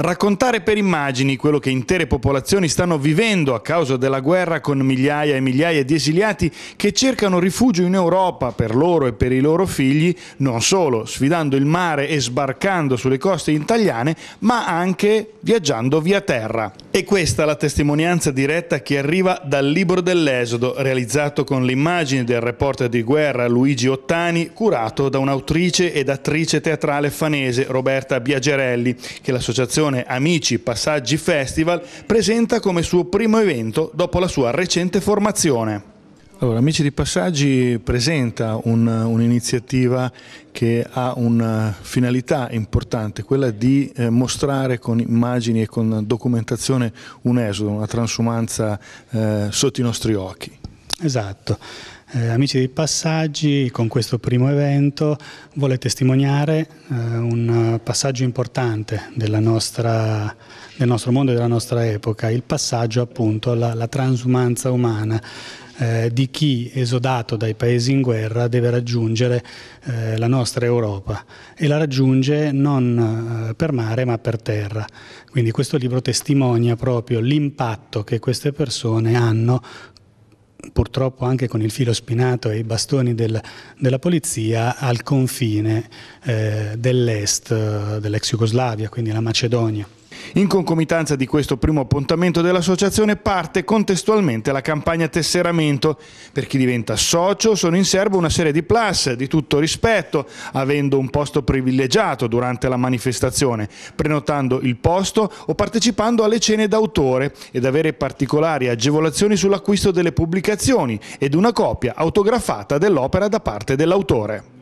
Raccontare per immagini quello che intere popolazioni stanno vivendo a causa della guerra con migliaia e migliaia di esiliati che cercano rifugio in Europa per loro e per i loro figli, non solo sfidando il mare e sbarcando sulle coste italiane, ma anche viaggiando via terra. E questa la testimonianza diretta che arriva dal libro dell'Esodo, realizzato con l'immagine del reporter di guerra Luigi Ottani, curato da un'autrice ed attrice teatrale fanese Roberta Biagerelli, che l'associazione Amici Passaggi Festival presenta come suo primo evento dopo la sua recente formazione. Allora, Amici di Passaggi presenta un'iniziativa che ha una finalità importante, quella di eh, mostrare con immagini e con documentazione un esodo, una transumanza eh, sotto i nostri occhi. Esatto. Eh, Amici dei Passaggi, con questo primo evento vuole testimoniare eh, un passaggio importante nostra, del nostro mondo e della nostra epoca, il passaggio appunto alla transumanza umana eh, di chi esodato dai paesi in guerra deve raggiungere eh, la nostra Europa e la raggiunge non eh, per mare ma per terra. Quindi questo libro testimonia proprio l'impatto che queste persone hanno purtroppo anche con il filo spinato e i bastoni del, della polizia al confine eh, dell'est, eh, dell'ex Jugoslavia, quindi la Macedonia. In concomitanza di questo primo appuntamento dell'associazione parte contestualmente la campagna tesseramento. Per chi diventa socio sono in serbo una serie di plus di tutto rispetto, avendo un posto privilegiato durante la manifestazione, prenotando il posto o partecipando alle cene d'autore ed avere particolari agevolazioni sull'acquisto delle pubblicazioni ed una copia autografata dell'opera da parte dell'autore.